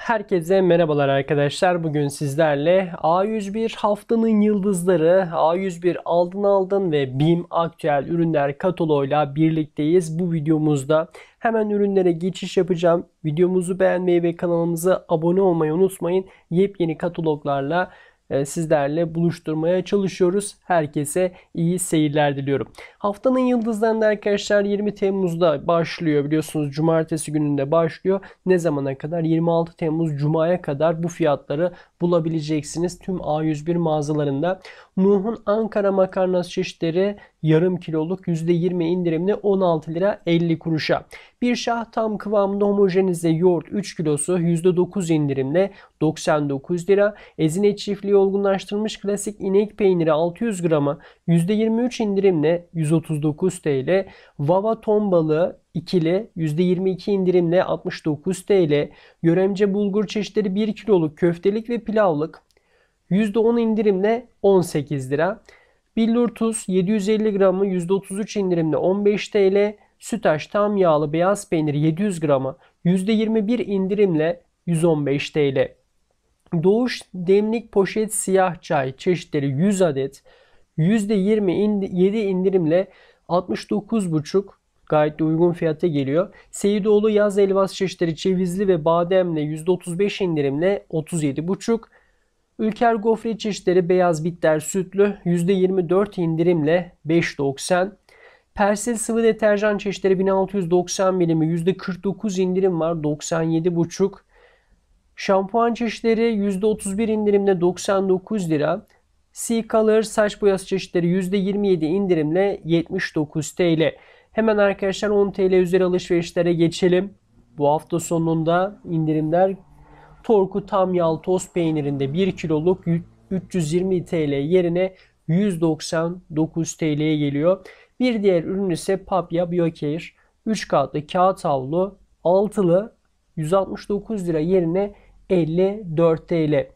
Herkese merhabalar arkadaşlar. Bugün sizlerle A101 haftanın yıldızları, A101 aldın aldın ve BİM aktüel ürünler kataloğuyla birlikteyiz. Bu videomuzda hemen ürünlere geçiş yapacağım. Videomuzu beğenmeyi ve kanalımıza abone olmayı unutmayın. Yepyeni kataloglarla e, sizlerle buluşturmaya çalışıyoruz. Herkese iyi seyirler diliyorum. Haftanın yıldızlarında arkadaşlar 20 Temmuz'da başlıyor biliyorsunuz cumartesi gününde başlıyor. Ne zamana kadar? 26 Temmuz Cuma'ya kadar bu fiyatları bulabileceksiniz tüm A101 mağazalarında. Nuh'un Ankara makarnası çeşitleri yarım kiloluk %20 indirimli 16 lira 50 kuruşa. Bir şah tam kıvamında homojenize yoğurt 3 kilosu %9 indirimle 99 lira. Ezine çiftliği olgunlaştırılmış klasik inek peyniri 600 grama %23 indirimle 139 TL. Vava ton balığı ikili %22 indirimle 69 TL. göremce bulgur çeşitleri 1 kiloluk köftelik ve pilavlık %10 indirimle 18 lira. Billur tuz 750 gramı %33 indirimle 15 TL sütaş tam yağlı beyaz peynir 700 Gramı %21 indirimle 115 TL. Doğuş demlik poşet siyah çay çeşitleri 100 adet %27 indirimle 69,5 gayet de uygun fiyata geliyor. Seyidoğlu yaz elvas çeşitleri cevizli ve bademle %35 indirimle 37,5. Ülker gofret çeşitleri beyaz bitter sütlü %24 indirimle 5.90. Persil sıvı deterjan çeşitleri 1690 milimi %49 indirim var 97,5. Şampuan çeşitleri %31 indirimle 99 lira. Sea Color saç boyası çeşitleri %27 indirimle 79 TL. Hemen arkadaşlar 10 TL üzeri alışverişlere geçelim. Bu hafta sonunda indirimler Torku Tam Yal Toz peynirinde 1 kiloluk 320 TL yerine 199 TL'ye geliyor. Bir diğer ürün ise Papya Biocare 3 katlı kağıt havlu altılı 169 lira yerine 54 TL.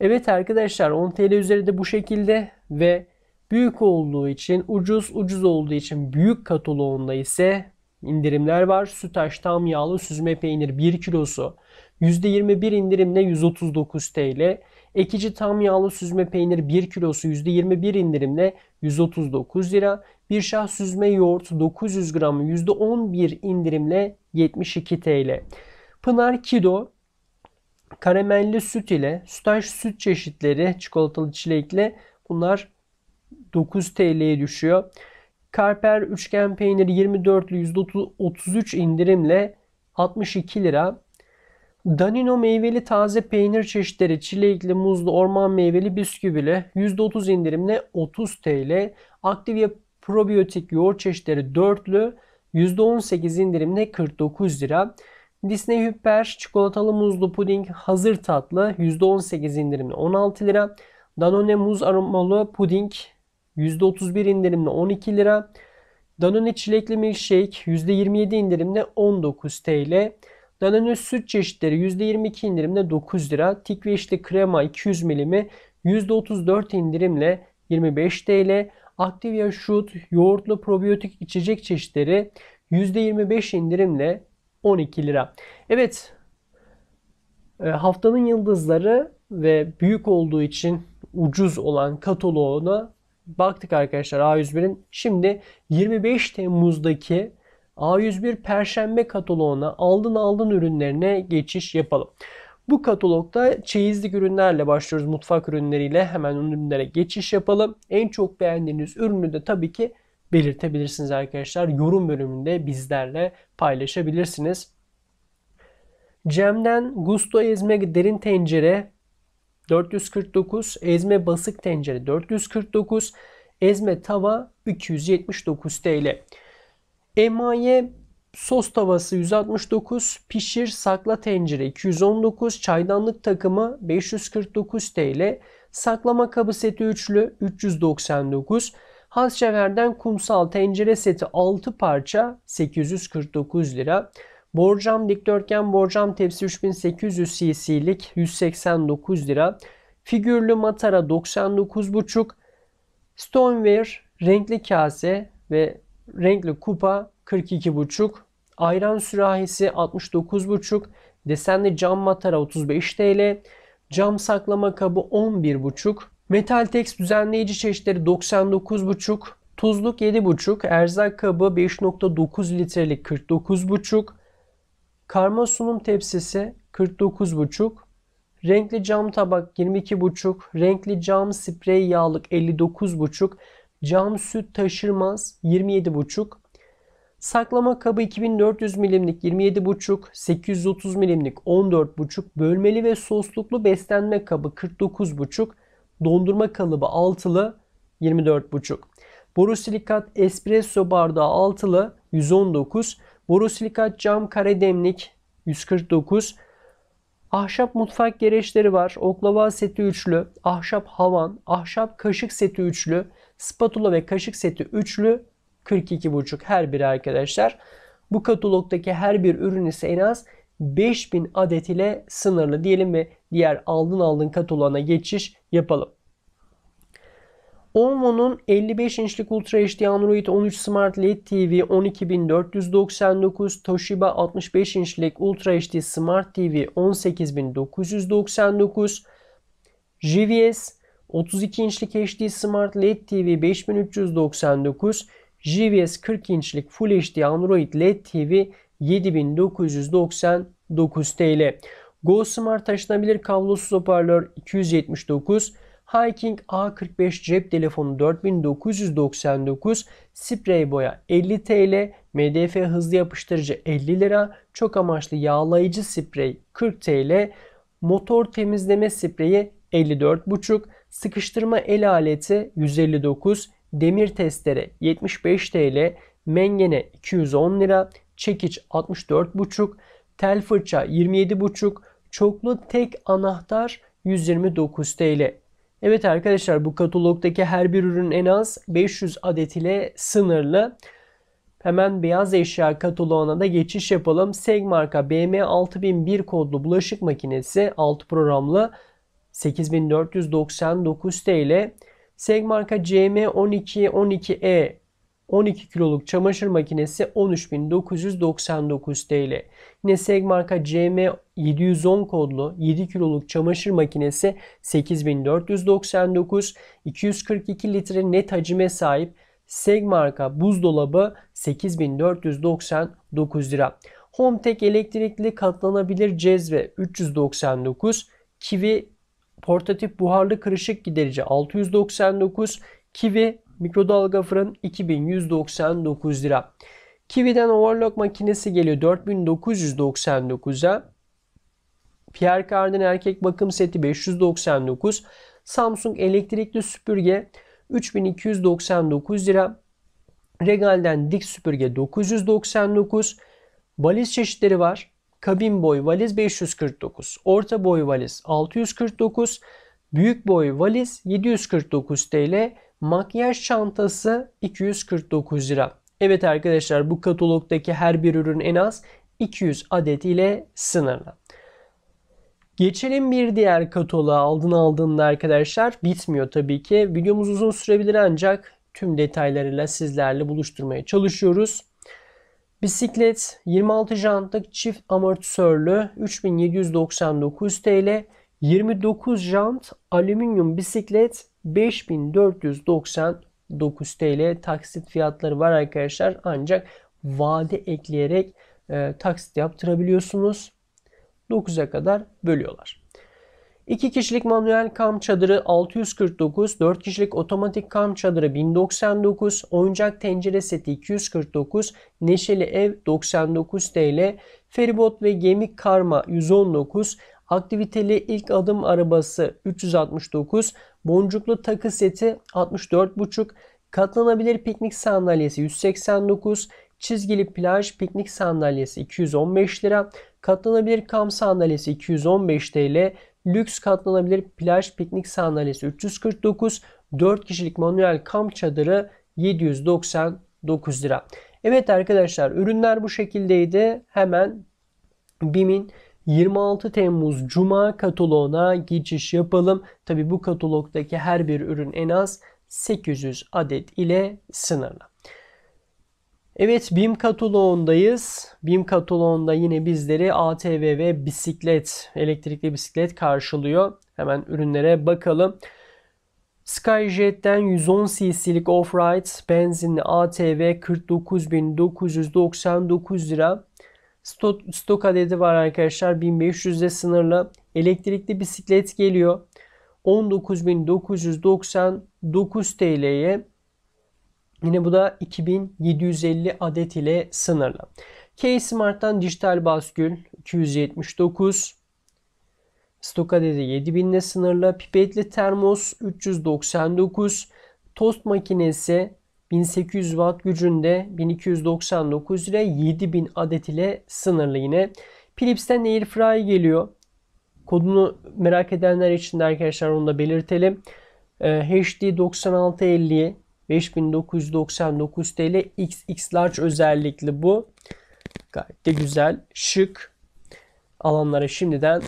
Evet arkadaşlar 10 TL üzerinde bu şekilde ve büyük olduğu için ucuz ucuz olduğu için büyük kataloğunda ise indirimler var. Sütaş tam yağlı süzme peynir 1 kilosu %21 indirimle 139 TL. Ekici tam yağlı süzme peynir 1 kilosu %21 indirimle 139 lira. Bir şah süzme yoğurt 900 gramı %11 indirimle 72 TL. Pınar Kido karamelli süt ile sütaş süt çeşitleri çikolatalı çilekle bunlar 9 TL'ye düşüyor. Karper üçgen peyniri 24'lü %33 indirimle 62 lira. Danino meyveli taze peynir çeşitleri çilekli, muzlu, orman meyveli, bisküvili %30 indirimle 30 TL. Aktivya probiyotik yoğurt çeşitleri dörtlü %18 indirimle 49 lira. Disney Hüpper çikolatalı muzlu puding hazır tatlı %18 indirimle 16 lira. Danone muz aromalı puding %31 indirimle 12 lira. Danone çilekli milkshake %27 indirimle 19 TL. Danone süt çeşitleri %22 indirimle 9 lira. Tik ve işte krema 200 milimi %34 indirimle 25 TL. Activia Shoot yoğurtlu probiyotik içecek çeşitleri %25 indirimle 12 lira. Evet e, haftanın yıldızları ve büyük olduğu için ucuz olan kataloğuna baktık arkadaşlar A101'in. Şimdi 25 Temmuz'daki A101 Perşembe kataloğuna aldın aldın ürünlerine geçiş yapalım. Bu katalogda çeyizlik ürünlerle başlıyoruz. Mutfak ürünleriyle hemen ürünlere geçiş yapalım. En çok beğendiğiniz ürünü de tabii ki belirtebilirsiniz arkadaşlar. Yorum bölümünde bizlerle paylaşabilirsiniz. Cem'den Gusto ezme derin tencere 449, ezme basık tencere 449, ezme tava 279 TL. Emaye Sos tavası 169, pişir sakla tencere 219, çaydanlık takımı 549 TL, saklama kabı seti üçlü 399, Hasçever'den kumsal tencere seti 6 parça 849 lira. Borcam dikdörtgen borcam tepsi 3800 cc'lik 189 lira. Figürlü matara 99,5. Stoneware renkli kase ve renkli kupa 42,5. Ayran sürahisi 69,5, desenli cam matara 35 TL, cam saklama kabı 11,5, metal tekst düzenleyici çeşitleri 99,5, tuzluk 7,5, erzak kabı 5,9 litrelik 49,5, karma sunum tepsisi 49,5, renkli cam tabak 22,5, renkli cam sprey yağlık 59,5, cam süt taşırmaz 27,5, Saklama kabı 2400 milimlik 27,5, 830 milimlik 14,5, bölmeli ve sosluklu beslenme kabı 49,5, dondurma kalıbı altılı 24,5. Borosilikat espresso bardağı altılı 119, borosilikat cam kare demlik 149, ahşap mutfak gereçleri var, oklava seti üçlü, ahşap havan, ahşap kaşık seti üçlü, spatula ve kaşık seti üçlü 42,5 her biri arkadaşlar. Bu katalogdaki her bir ürün ise en az 5000 adet ile sınırlı diyelim ve diğer aldın aldın kataloğuna geçiş yapalım. Onvo'nun 55 inçlik Ultra HD Android 13 Smart LED TV 12499, Toshiba 65 inçlik Ultra HD Smart TV 18999, JVS 32 inçlik HD Smart LED TV 5399, JVS 40 inçlik Full HD Android LED TV 7999 TL. Go Smart taşınabilir kablosuz hoparlör 279 Hiking A45 cep telefonu 4999, sprey boya 50 TL, MDF hızlı yapıştırıcı 50 lira, çok amaçlı yağlayıcı sprey 40 TL, motor temizleme spreyi 54,5, sıkıştırma el aleti 159, demir testere 75 TL, mengene 210 lira, çekiç 64,5, tel fırça 27,5, çoklu tek anahtar 129 TL. Evet arkadaşlar bu katalogdaki her bir ürün en az 500 adet ile sınırlı. Hemen beyaz eşya kataloğuna da geçiş yapalım. Seg marka BM6001 kodlu bulaşık makinesi 6 programlı 8499 TL. Seg marka CM12 12E 12 kiloluk çamaşır makinesi 13.999 TL. Yine Seg marka CM710 kodlu 7 kiloluk çamaşır makinesi 8.499, 242 litre net hacime sahip Seg marka buzdolabı 8.499 lira. Hometek elektrikli katlanabilir cezve 399, Kivi portatif buharlı kırışık giderici 699, Kivi mikrodalga fırın 2199 lira. Kiwi'den overlock makinesi geliyor 4999'a. Pierre Cardin erkek bakım seti 599. Samsung elektrikli süpürge 3299 lira. Regal'den dik süpürge 999. baliz çeşitleri var. Kabin boy valiz 549, orta boy valiz 649, büyük boy valiz 749 TL, makyaj çantası 249 lira. Evet arkadaşlar bu katalogdaki her bir ürün en az 200 adet ile sınırlı. Geçelim bir diğer kataloğa aldın aldığında arkadaşlar bitmiyor tabii ki. Videomuz uzun sürebilir ancak tüm detaylarıyla sizlerle buluşturmaya çalışıyoruz. Bisiklet 26 jantlık çift amortisörlü 3799 TL. 29 jant alüminyum bisiklet 5499 TL taksit fiyatları var arkadaşlar. Ancak vade ekleyerek e, taksit yaptırabiliyorsunuz. 9'a kadar bölüyorlar. 2 kişilik manuel kamp çadırı 649, 4 kişilik otomatik kamp çadırı 1099, oyuncak tencere seti 249, neşeli ev 99 TL, feribot ve gemi karma 119, aktiviteli ilk adım arabası 369, boncuklu takı seti 64,5, katlanabilir piknik sandalyesi 189, çizgili plaj piknik sandalyesi 215 lira, katlanabilir kamp sandalyesi 215 TL, lüks katlanabilir plaj piknik sandalyesi 349, 4 kişilik manuel kamp çadırı 799 lira. Evet arkadaşlar ürünler bu şekildeydi. Hemen BİM'in 26 Temmuz Cuma kataloğuna geçiş yapalım. Tabi bu katalogdaki her bir ürün en az 800 adet ile sınırlı. Evet BİM kataloğundayız. BİM kataloğunda yine bizleri ATV ve bisiklet, elektrikli bisiklet karşılıyor. Hemen ürünlere bakalım. Skyjet'ten 110 cc'lik off-ride benzinli ATV 49.999 lira. Stok, stok adedi var arkadaşlar 1500'de sınırlı. Elektrikli bisiklet geliyor. 19.999 TL'ye Yine bu da 2750 adet ile sınırlı. K-Smart'tan dijital baskül 279, stok adedi 7000 ile sınırlı, pipetli termos 399, tost makinesi 1800 watt gücünde 1299 ile 7000 adet ile sınırlı yine. Philips'ten Airfry geliyor. Kodunu merak edenler için de arkadaşlar onu da belirtelim. Ee, HD 9650 5999 TL XX large özellikli bu. Gayet de güzel, şık. Alanlara şimdiden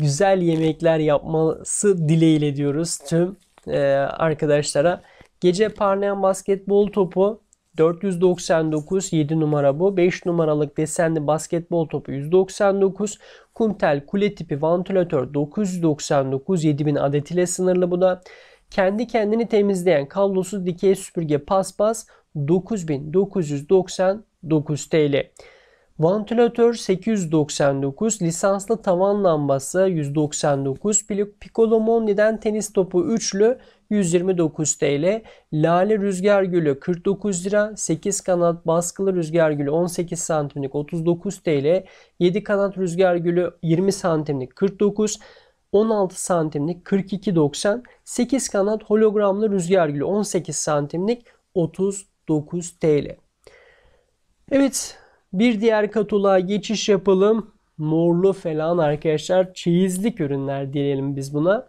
güzel yemekler yapması dileğiyle diyoruz tüm e, arkadaşlara. Gece parlayan basketbol topu 499 7 numara bu. 5 numaralık desenli basketbol topu 199. Kumtel kule tipi vantilatör 999 7000 adet ile sınırlı bu da kendi kendini temizleyen kablosuz dikey süpürge paspas 9999 TL. Ventilatör 899, lisanslı tavan lambası 199, Piccolo Mondi'den tenis topu üçlü 129 TL, lale rüzgar gülü 49 lira, 8 kanat baskılı rüzgar gülü 18 santimlik 39 TL, 7 kanat rüzgar gülü 20 santimlik 49 TL, 16 santimlik 42.90 8 kanat hologramlı rüzgar gülü 18 santimlik 39 TL. Evet bir diğer katılığa geçiş yapalım. Morlu falan arkadaşlar çeyizlik ürünler diyelim biz buna.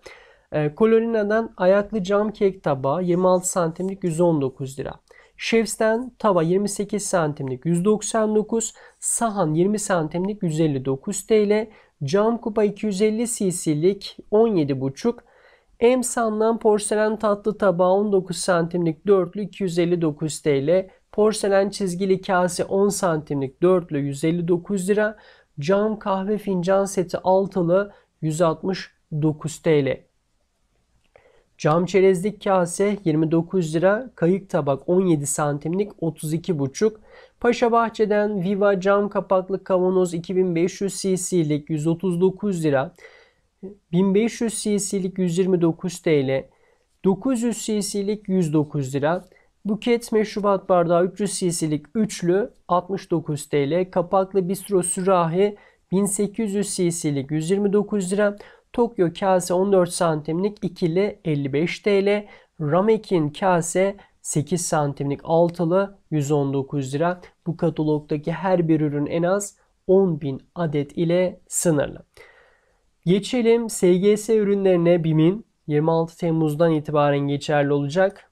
Ee, Kolonina'dan ayaklı cam kek tabağı 26 santimlik 119 lira. Şefs'ten tava 28 santimlik 199, sahan 20 santimlik 159 TL, Cam kupa 250 cc'lik 17,5. Emsan'dan porselen tatlı tabağı 19 santimlik dörtlü 259 TL. Porselen çizgili kase 10 santimlik dörtlü 159 lira. Cam kahve fincan seti altılı 169 TL. Cam çerezlik kase 29 lira, kayık tabak 17 santimlik 32,5, Paşa Bahçe'den Viva cam kapaklı kavanoz 2500 cc'lik 139 lira. 1500 cc'lik 129 TL. 900 cc'lik 109 lira. Buket meşrubat bardağı 300 cc'lik üçlü 69 TL. Kapaklı bistro sürahi 1800 cc'lik 129 lira. Tokyo kase 14 santimlik ikili 55 TL. Ramekin kase 8 santimlik altılı 119 lira. Bu katalogdaki her bir ürün en az 10.000 adet ile sınırlı. Geçelim SGS ürünlerine BİM'in 26 Temmuz'dan itibaren geçerli olacak.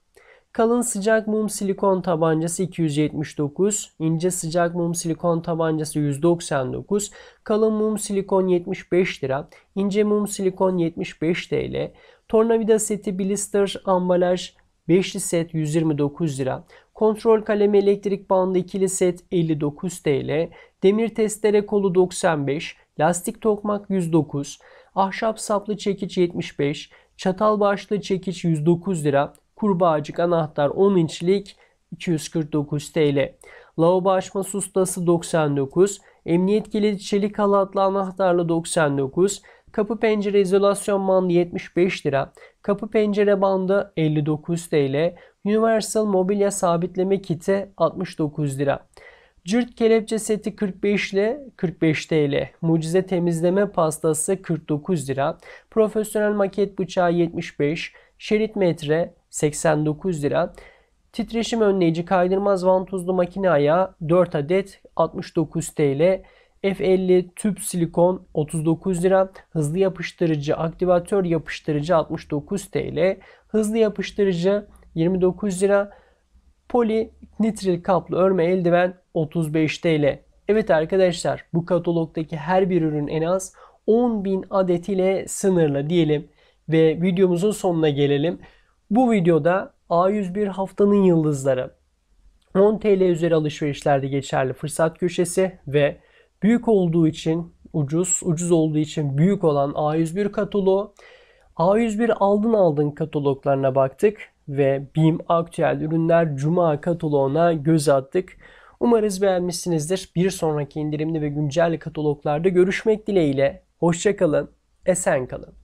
Kalın sıcak mum silikon tabancası 279, ince sıcak mum silikon tabancası 199, kalın mum silikon 75 lira, ince mum silikon 75 TL, tornavida seti blister ambalaj Beşli set 129 lira. Kontrol kalemi elektrik bandı ikili set 59 TL. Demir testere kolu 95. Lastik tokmak 109. Ahşap saplı çekiç 75. Çatal başlı çekiç 109 lira. Kurbağacık anahtar 10 inçlik 249 TL. Lavabo açma sustası 99. Emniyet kilidi çelik halatlı anahtarlı 99. Kapı pencere izolasyon bandı 75 lira. Kapı pencere bandı 59 TL. Universal mobilya sabitleme kiti 69 lira. Cırt kelepçe seti 45 ile 45 TL. Mucize temizleme pastası 49 lira. Profesyonel maket bıçağı 75. Şerit metre 89 lira. Titreşim önleyici kaydırmaz vantuzlu makine ayağı 4 adet 69 TL. F50 tüp silikon 39 lira. Hızlı yapıştırıcı aktivatör yapıştırıcı 69 TL. Hızlı yapıştırıcı 29 lira. Poli nitril kaplı örme eldiven 35 TL. Evet arkadaşlar bu katalogdaki her bir ürün en az 10.000 adet ile sınırlı diyelim. Ve videomuzun sonuna gelelim. Bu videoda A101 haftanın yıldızları 10 TL üzeri alışverişlerde geçerli fırsat köşesi ve Büyük olduğu için ucuz, ucuz olduğu için büyük olan A101 kataloğu. A101 aldın aldın kataloglarına baktık ve BİM aktüel ürünler Cuma kataloğuna göz attık. Umarız beğenmişsinizdir. Bir sonraki indirimli ve güncel kataloglarda görüşmek dileğiyle. Hoşçakalın, esen kalın.